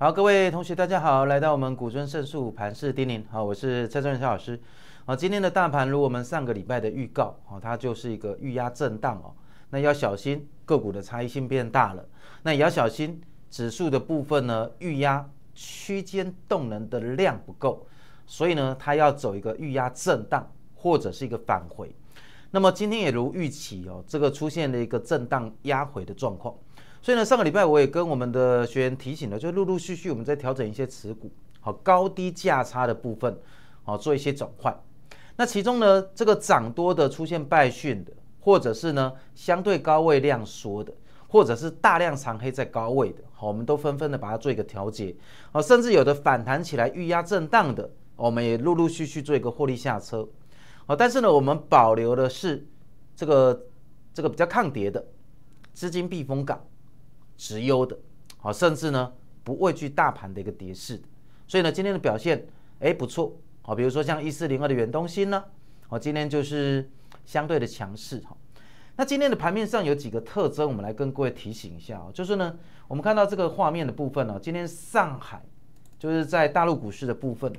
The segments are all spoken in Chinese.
好，各位同学，大家好，来到我们古尊胜诉盘市丁宁，好，我是蔡宗仁老师。好，今天的大盘如我们上个礼拜的预告，哦，它就是一个预压震荡哦，那要小心个股的差异性变大了，那也要小心指数的部分呢，预压区间动能的量不够，所以呢，它要走一个预压震荡或者是一个返回。那么今天也如预期哦，这个出现了一个震荡压回的状况。所以呢，上个礼拜我也跟我们的学员提醒了，就陆陆续续我们在调整一些持股，好高低价差的部分，好做一些转换。那其中呢，这个涨多的出现败讯的，或者是呢相对高位量缩的，或者是大量长黑在高位的，好我们都纷纷的把它做一个调节，好甚至有的反弹起来预压震荡的，我们也陆陆续续做一个获利下车。好，但是呢，我们保留的是这个这个比较抗跌的资金避风港。直优的，好，甚至呢不畏惧大盘的一个跌势所以呢今天的表现哎不错，好，比如说像一四零二的远东新呢，好，今天就是相对的强势哈。那今天的盘面上有几个特征，我们来跟各位提醒一下啊，就是呢我们看到这个画面的部分呢，今天上海就是在大陆股市的部分，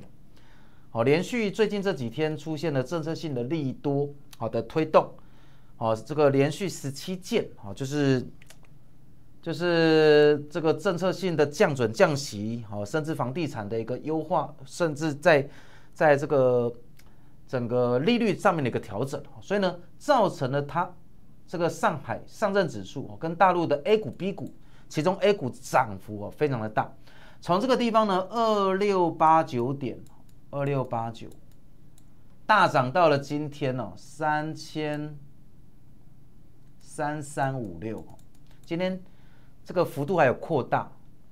哦连续最近这几天出现了政策性的利多好的推动，哦这个连续十七件啊就是。就是这个政策性的降准降息，哦，甚至房地产的一个优化，甚至在在这个整个利率上面的一个调整，所以呢，造成了它这个上海上证指数跟大陆的 A 股、B 股，其中 A 股涨幅哦非常的大，从这个地方呢二六八九点，二六八九大涨到了今天呢三千三三五六，今天。这个幅度还有扩大。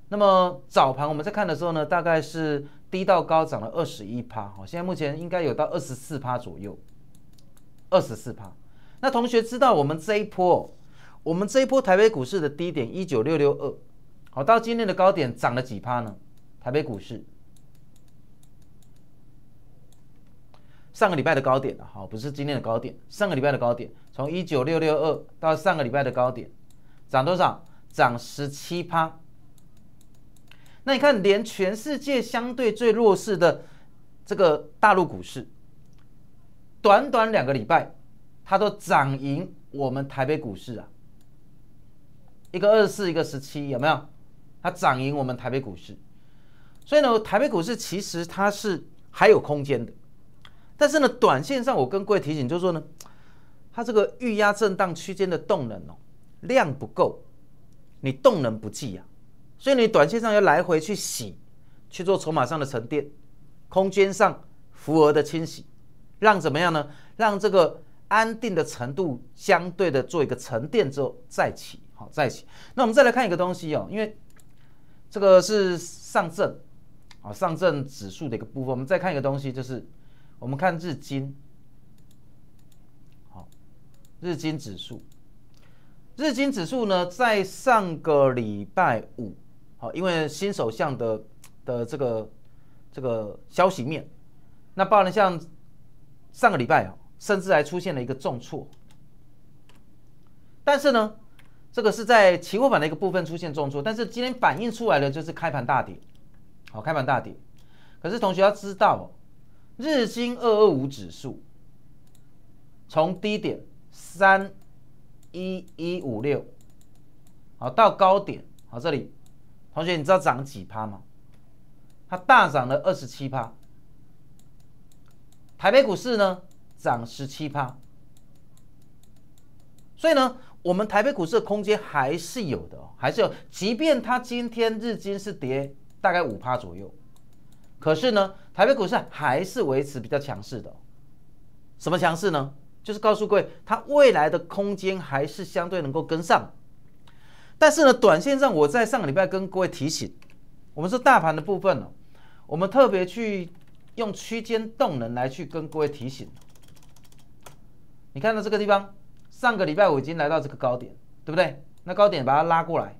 那么早盘我们在看的时候呢，大概是低到高涨了二十一趴，好，现在目前应该有到二十四趴左右，二十四趴。那同学知道我们这一波，我们这一波台北股市的低点一九六六二，好，到今天的高点涨了几趴呢？台北股市上个礼拜的高点啊，好，不是今天的高点，上个礼拜的高点，从一九六六二到上个礼拜的高点涨多少？涨十七趴，那你看，连全世界相对最弱势的这个大陆股市，短短两个礼拜，它都涨赢我们台北股市啊，一个二十四，一个十七，有没有？它涨赢我们台北股市，所以呢，台北股市其实它是还有空间的，但是呢，短线上我跟各位提醒，就是说呢，它这个预压震荡区间的动能哦，量不够。你动能不济呀，所以你短线上要来回去洗，去做筹码上的沉淀，空间上浮额的清洗，让怎么样呢？让这个安定的程度相对的做一个沉淀之后再起，好再起。那我们再来看一个东西哦，因为这个是上证，啊上证指数的一个部分。我们再看一个东西，就是我们看日经，好，日经指数。日经指数呢，在上个礼拜五，好，因为新首相的的这个这个消息面，那报了像上个礼拜哦，甚至还出现了一个重挫。但是呢，这个是在期货版的一个部分出现重挫，但是今天反映出来的就是开盘大跌，好，开盘大跌。可是同学要知道，哦，日经二二五指数从低点三。一一五六，好到高点，好这里，同学你知道涨几趴吗？它大涨了二十七趴，台北股市呢涨十七趴，所以呢，我们台北股市的空间还是有的，还是有，即便它今天日经是跌大概五趴左右，可是呢，台北股市还是维持比较强势的，什么强势呢？就是告诉各位，它未来的空间还是相对能够跟上，但是呢，短线上我在上个礼拜跟各位提醒，我们是大盘的部分哦，我们特别去用区间动能来去跟各位提醒。你看到这个地方，上个礼拜我已经来到这个高点，对不对？那高点把它拉过来，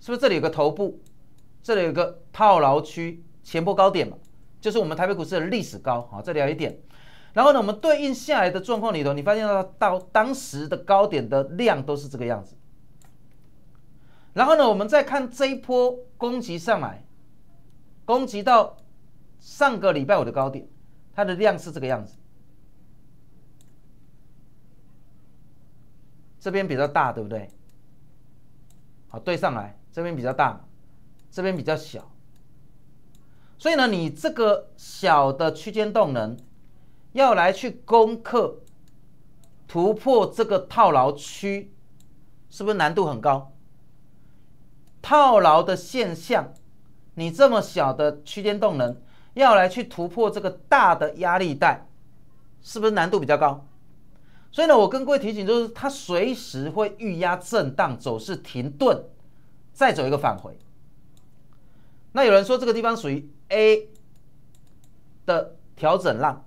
是不是这里有个头部，这里有个套牢区前波高点嘛？就是我们台北股市的历史高，好再聊一点。然后呢，我们对应下来的状况里头，你发现到到当时的高点的量都是这个样子。然后呢，我们再看这一波攻击上来，攻击到上个礼拜五的高点，它的量是这个样子，这边比较大，对不对？好，对上来，这边比较大，这边比较小。所以呢，你这个小的区间动能要来去攻克突破这个套牢区，是不是难度很高？套牢的现象，你这么小的区间动能要来去突破这个大的压力带，是不是难度比较高？所以呢，我跟各位提醒，就是它随时会预压震荡，走势停顿，再走一个返回。那有人说这个地方属于。A 的调整浪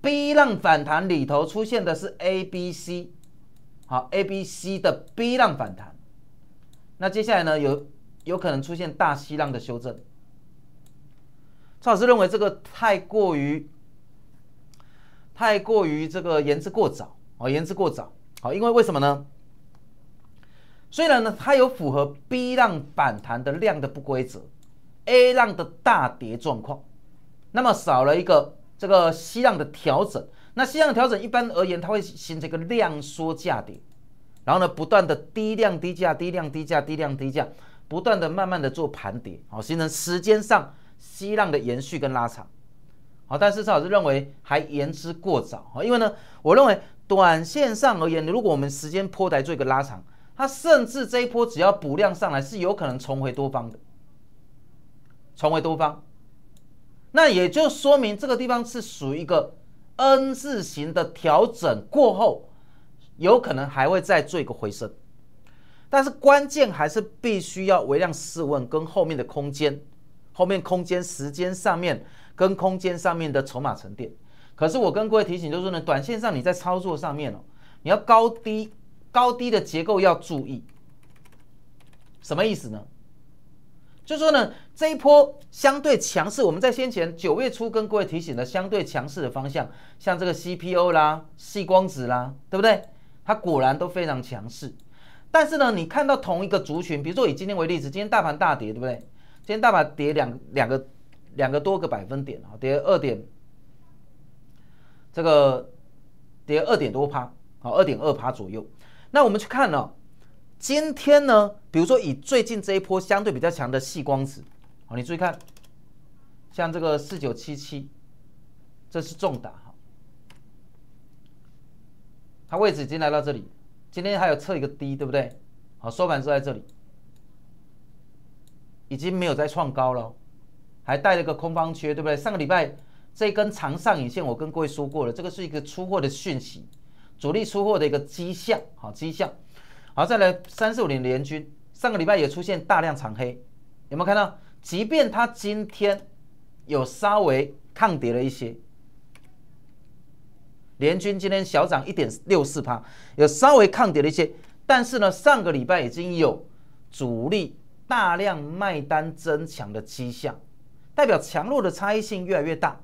，B 浪反弹里头出现的是 A、B、C，好，A、B、C 的 B 浪反弹。那接下来呢，有有可能出现大西浪的修正。赵老师认为这个太过于太过于这个言之过早啊，言之过早。好，因为为什么呢？虽然呢，它有符合 B 浪反弹的量的不规则。A 浪的大跌状况，那么少了一个这个西浪的调整，那西浪调整一般而言，它会形成一个量缩价跌，然后呢，不断的低量低价，低量低价，低量低价，不断的慢慢的做盘跌，好，形成时间上西浪的延续跟拉长，好，但是赵老师认为还言之过早啊，因为呢，我认为短线上而言，如果我们时间波台做一个拉长，它甚至这一波只要补量上来，是有可能重回多方的。重回多方，那也就说明这个地方是属于一个 N 字形的调整过后，有可能还会再做一个回升，但是关键还是必须要微量试问跟后面的空间，后面空间时间上面跟空间上面的筹码沉淀。可是我跟各位提醒就是呢，短线上你在操作上面哦，你要高低高低的结构要注意，什么意思呢？就说呢，这一波相对强势，我们在先前九月初跟各位提醒的相对强势的方向，像这个 CPO 啦、细光子啦，对不对？它果然都非常强势。但是呢，你看到同一个族群，比如说以今天为例子，今天大盘大跌，对不对？今天大盘跌两两个两个多个百分点啊，跌二点，这个跌二点多趴啊，二点二趴左右。那我们去看呢？今天呢，比如说以最近这一波相对比较强的细光子，好，你注意看，像这个四九七七，这是重打哈，它位置已经来到这里，今天还有测一个低，对不对？好，收盘是在这里，已经没有再创高了，还带了个空方缺，对不对？上个礼拜这根长上影线，我跟各位说过了，这个是一个出货的讯息，主力出货的一个迹象，好迹象。好，再来三四五点联军，上个礼拜也出现大量长黑，有没有看到？即便它今天有稍微抗跌了一些，联军今天小涨一点六四帕，有稍微抗跌了一些，但是呢，上个礼拜已经有主力大量卖单增强的迹象，代表强弱的差异性越来越大。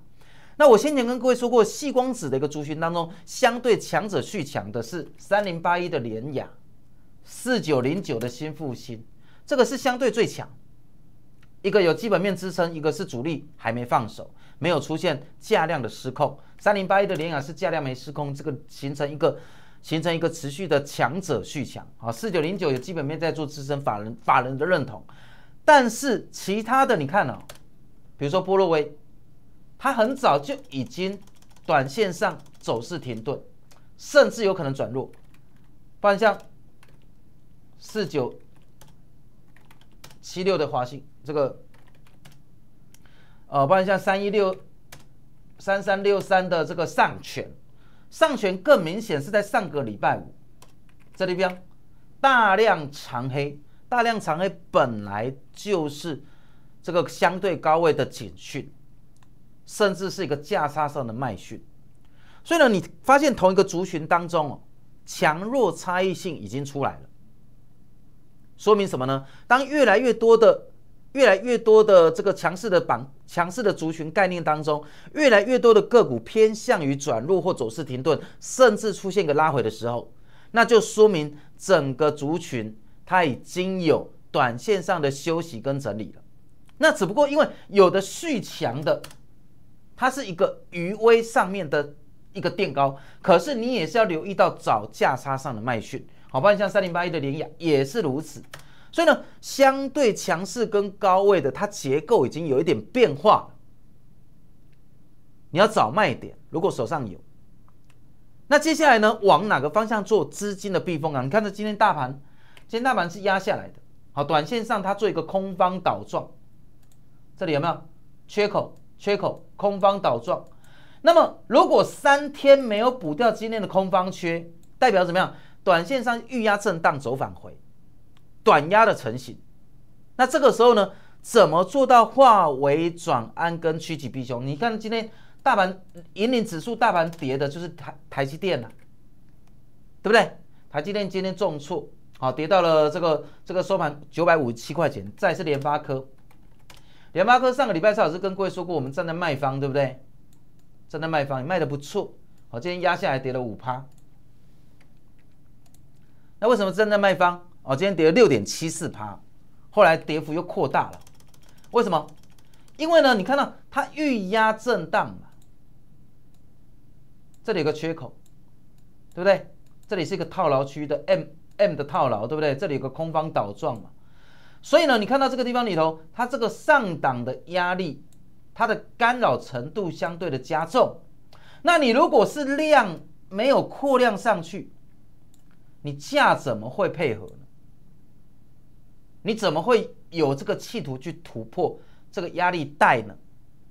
那我先前跟各位说过，细光子的一个族群当中，相对强者续强的是三零八一的联雅。四九零九的新复兴，这个是相对最强，一个有基本面支撑，一个是主力还没放手，没有出现价量的失控。三零八一的连阳是价量没失控，这个形成一个形成一个持续的强者续强。啊，四九零九有基本面在做支撑，法人法人的认同。但是其他的你看哦，比如说波洛威，它很早就已经短线上走势停顿，甚至有可能转弱方向。四九七六的华信，这个呃，不然像三一六三三六三的这个上权，上权更明显是在上个礼拜五这里边大量长黑，大量长黑本来就是这个相对高位的警讯，甚至是一个价差上的卖讯，所以呢，你发现同一个族群当中哦，强弱差异性已经出来了。说明什么呢？当越来越多的、越来越多的这个强势的板、强势的族群概念当中，越来越多的个股偏向于转入或走势停顿，甚至出现个拉回的时候，那就说明整个族群它已经有短线上的休息跟整理了。那只不过因为有的续强的，它是一个余威上面的一个垫高，可是你也是要留意到早价差上的卖讯。好吧，你像三零八一的联雅也是如此，所以呢，相对强势跟高位的，它结构已经有一点变化。你要找卖点，如果手上有，那接下来呢，往哪个方向做资金的避风港？你看这今天大盘，今天大盘是压下来的，好，短线上它做一个空方倒状，这里有没有缺口？缺口，空方倒状。那么如果三天没有补掉今天的空方缺，代表怎么样？短线上遇压震荡走返回，短压的成型，那这个时候呢，怎么做到化为转安跟趋吉避凶？你看今天大盘引领指数，大盘跌的就是台台积电了，对不对？台积电今天重挫，好跌到了这个这个收盘九百五十七块钱。再是联发科，联发科上个礼拜蔡老师跟各位说过，我们站在卖方，对不对？站在卖方卖的不错，我今天压下来跌了五趴。那为什么正在卖方？哦，今天跌了六点七四趴，后来跌幅又扩大了，为什么？因为呢，你看到它预压震荡嘛，这里有个缺口，对不对？这里是一个套牢区的 M M 的套牢，对不对？这里有个空方倒撞嘛，所以呢，你看到这个地方里头，它这个上档的压力，它的干扰程度相对的加重。那你如果是量没有扩量上去。你价怎么会配合呢？你怎么会有这个企图去突破这个压力带呢？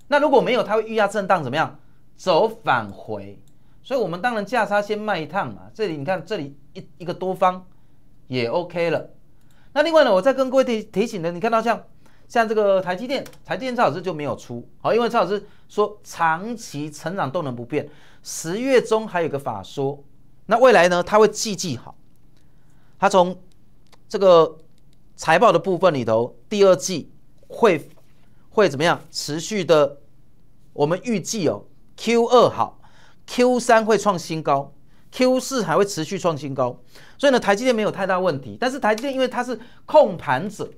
那如果没有，它会遇压震荡怎么样走返回？所以，我们当然价差先卖一趟嘛。这里你看，这里一一个多方也 OK 了。那另外呢，我再跟各位提提醒的，你看到像像这个台积电，台积电蔡老师就没有出，好，因为蔡老师说长期成长动能不变，十月中还有个法说，那未来呢，它会季季好。它从这个财报的部分里头，第二季会会怎么样？持续的，我们预计哦，Q 二好，Q 三会创新高，Q 四还会持续创新高。所以呢，台积电没有太大问题。但是台积电因为它是控盘者，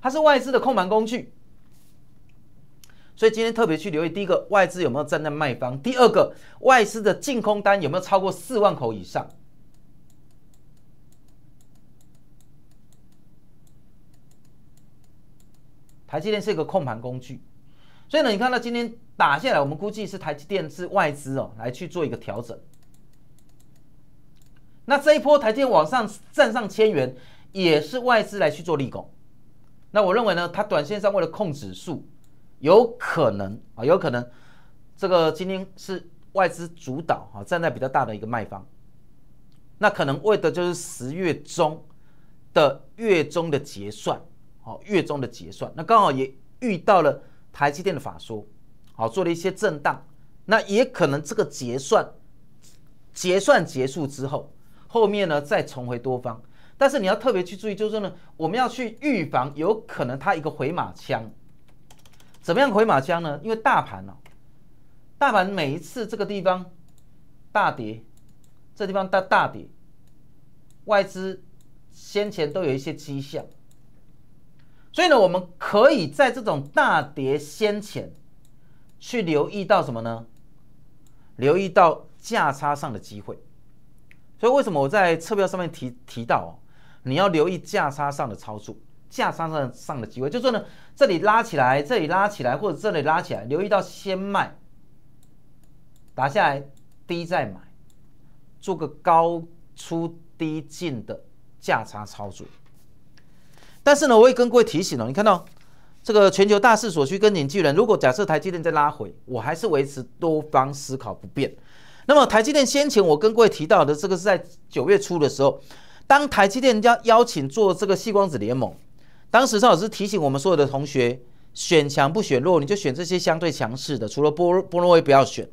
它是外资的控盘工具，所以今天特别去留意第一个，外资有没有站在卖方；第二个，外资的净空单有没有超过四万口以上。台积电是一个控盘工具，所以呢，你看到今天打下来，我们估计是台积电是外资哦来去做一个调整。那这一波台积电往上站上千元，也是外资来去做利空。那我认为呢，它短线上为了控指数，有可能啊，有可能这个今天是外资主导啊，站在比较大的一个卖方，那可能为的就是十月中的月中的结算。好，月中的结算，那刚好也遇到了台积电的法说，好做了一些震荡，那也可能这个结算结算结束之后，后面呢再重回多方，但是你要特别去注意，就是说呢，我们要去预防有可能它一个回马枪，怎么样回马枪呢？因为大盘哦，大盘每一次这个地方大跌，这地方大大跌，外资先前都有一些迹象。所以呢，我们可以在这种大跌先前去留意到什么呢？留意到价差上的机会。所以为什么我在侧标上面提提到哦，你要留意价差上的操作，价差上上的机会，就说呢，这里拉起来，这里拉起来，或者这里拉起来，留意到先卖，打下来低再买，做个高出低进的价差操作。但是呢，我也跟各位提醒了，你看到这个全球大势所需跟年轻人，如果假设台积电再拉回，我还是维持多方思考不变。那么台积电先前我跟各位提到的，这个是在九月初的时候，当台积电人家邀请做这个细光子联盟，当时邵老师提醒我们所有的同学，选强不选弱，你就选这些相对强势的，除了波波诺威不要选，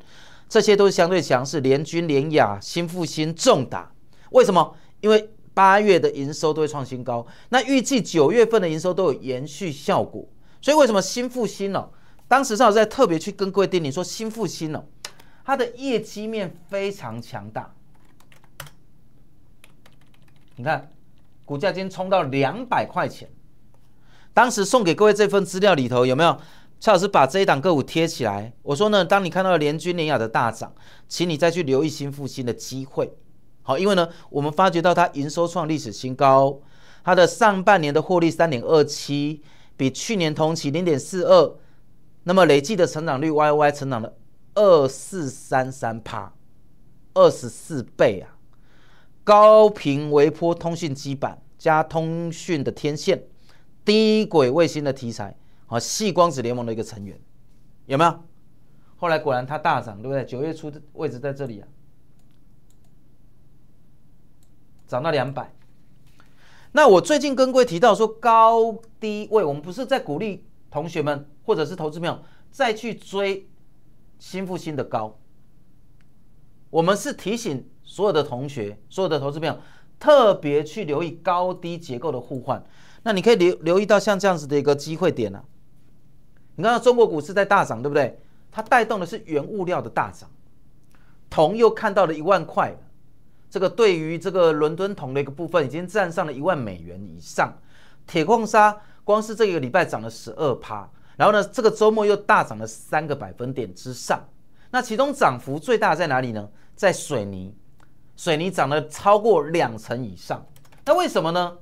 这些都是相对强势，联军联雅、新复兴、重达，为什么？因为八月的营收都会创新高，那预计九月份的营收都有延续效果，所以为什么新复兴呢？当时上老在特别去跟各位定，你说新复星哦，它的业绩面非常强大。你看，股价今天冲到两百块钱。当时送给各位这份资料里头有没有？蔡老师把这一档个股贴起来，我说呢，当你看到了联军联雅的大涨，请你再去留意新复兴的机会。好，因为呢，我们发觉到它营收创历史新高，它的上半年的获利三点二七，比去年同期零点四二，那么累计的成长率 Y Y 成长了二四三三趴，二十四倍啊！高频微波通讯基板加通讯的天线，低轨卫星的题材，和细光子联盟的一个成员，有没有？后来果然它大涨，对不对？九月初的位置在这里啊。涨到两百，那我最近跟各位提到说高低位，我们不是在鼓励同学们或者是投资朋友再去追新复新的高，我们是提醒所有的同学、所有的投资朋友特别去留意高低结构的互换。那你可以留留意到像这样子的一个机会点啊。你看到中国股市在大涨，对不对？它带动的是原物料的大涨，铜又看到了一万块。这个对于这个伦敦铜的一个部分已经站上了一万美元以上，铁矿砂光是这个礼拜涨了十二趴，然后呢，这个周末又大涨了三个百分点之上。那其中涨幅最大在哪里呢？在水泥，水泥涨了超过两成以上。那为什么呢？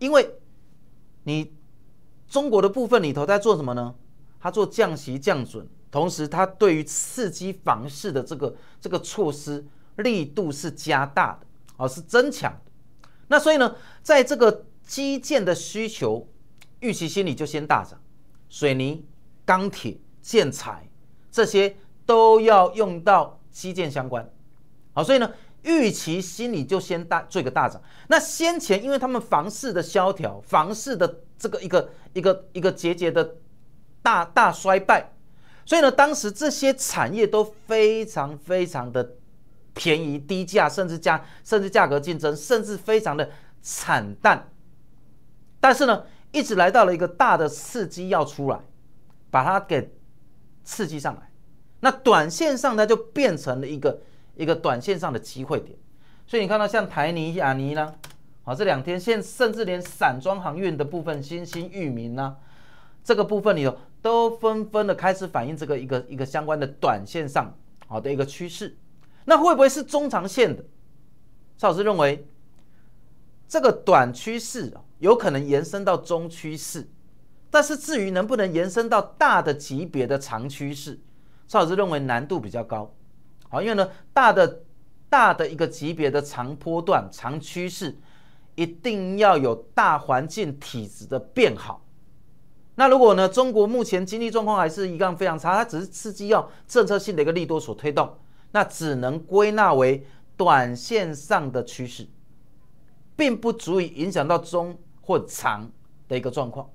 因为你中国的部分里头在做什么呢？它做降息降准，同时它对于刺激房市的这个这个措施。力度是加大的，啊，是增强的。那所以呢，在这个基建的需求预期心理就先大涨，水泥、钢铁、建材这些都要用到基建相关，好，所以呢，预期心理就先大做一个大涨。那先前因为他们房市的萧条，房市的这个一个一个一个节节的大大衰败，所以呢，当时这些产业都非常非常的。便宜、低价，甚至价甚至价格竞争，甚至非常的惨淡。但是呢，一直来到了一个大的刺激要出来，把它给刺激上来。那短线上呢，就变成了一个一个短线上的机会点。所以你看到像台泥、亚泥呢，啊，这两天现，甚至连散装航运的部分新兴域名呢，这个部分里头都纷纷的开始反映这个一个一个相关的短线上好的一个趋势。那会不会是中长线的？邵老师认为，这个短趋势有可能延伸到中趋势，但是至于能不能延伸到大的级别的长趋势，邵老师认为难度比较高。好，因为呢，大的大的一个级别的长波段、长趋势，一定要有大环境体质的变好。那如果呢，中国目前经济状况还是一样非常差，它只是刺激要政策性的一个利多所推动。那只能归纳为短线上的趋势，并不足以影响到中或长的一个状况，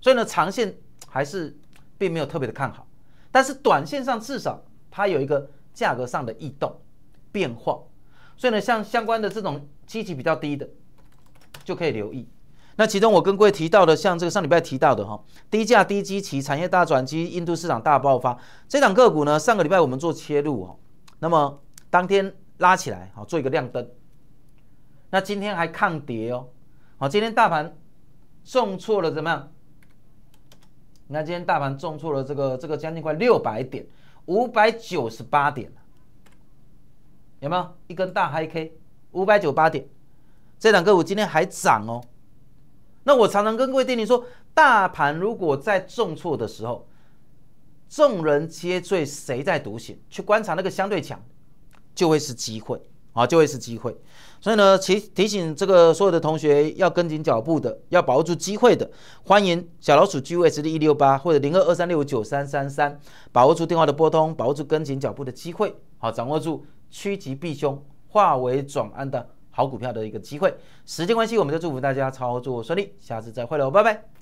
所以呢，长线还是并没有特别的看好，但是短线上至少它有一个价格上的异动变化，所以呢，像相关的这种基期比较低的就可以留意。那其中我跟各位提到的，像这个上礼拜提到的哈，低价低基期、产业大转机、印度市场大爆发这档个股呢，上个礼拜我们做切入哈。那么当天拉起来好做一个亮灯。那今天还抗跌哦，好，今天大盘重挫了怎么样？那今天大盘重挫了，这个这个将近快六百点，五百九十八点，有没有一根大黑 K？五百九十八点，这两个股今天还涨哦。那我常常跟各位弟兄说，大盘如果在重挫的时候。众人皆醉，谁在独醒？去观察那个相对强，就会是机会啊，就会是机会。所以呢，提提醒这个所有的同学要跟紧脚步的，要把握住机会的，欢迎小老鼠 g w s 的一六八或者零二二三六九三三三，把握住电话的拨通，把握住跟紧脚步的机会，好，掌握住趋吉避凶、化为转安的好股票的一个机会。时间关系，我们就祝福大家操作顺利，下次再会了，拜拜。